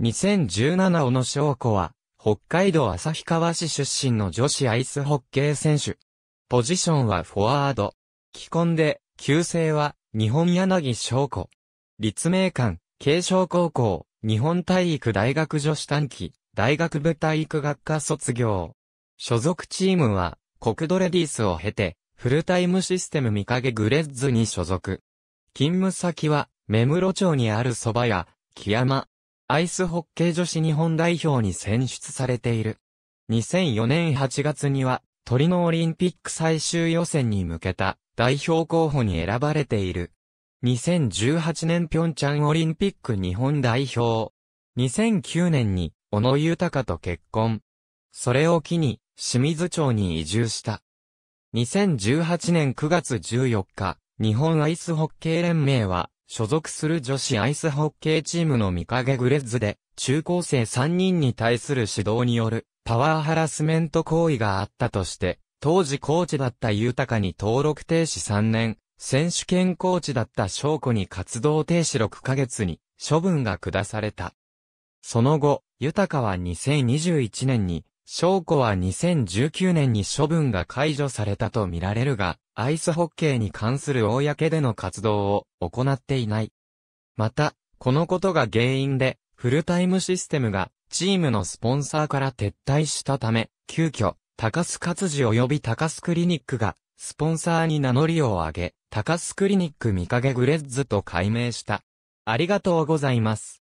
2017小野翔子は、北海道旭川市出身の女子アイスホッケー選手。ポジションはフォワード。既婚で、旧姓は、日本柳翔子。立命館、慶祥高校、日本体育大学女子短期、大学部体育学科卒業。所属チームは、国土レディースを経て、フルタイムシステム見影グレッズに所属。勤務先は、目室町にある蕎麦屋、木山。アイスホッケー女子日本代表に選出されている。2004年8月には、トリノオリンピック最終予選に向けた代表候補に選ばれている。2018年ピョンチャンオリンピック日本代表。2009年に、小野豊と結婚。それを機に、清水町に移住した。2018年9月14日、日本アイスホッケー連盟は、所属する女子アイスホッケーチームの見影グレッズで、中高生3人に対する指導によるパワーハラスメント行為があったとして、当時コーチだった豊かに登録停止3年、選手権コーチだった翔子に活動停止6ヶ月に処分が下された。その後、豊かは2021年に翔子は2019年に処分が解除されたとみられるが、アイスホッケーに関する公での活動を行っていない。また、このことが原因で、フルタイムシステムがチームのスポンサーから撤退したため、急遽、高須活字及び高須クリニックが、スポンサーに名乗りを上げ、高須クリニック見かグレッズと改名した。ありがとうございます。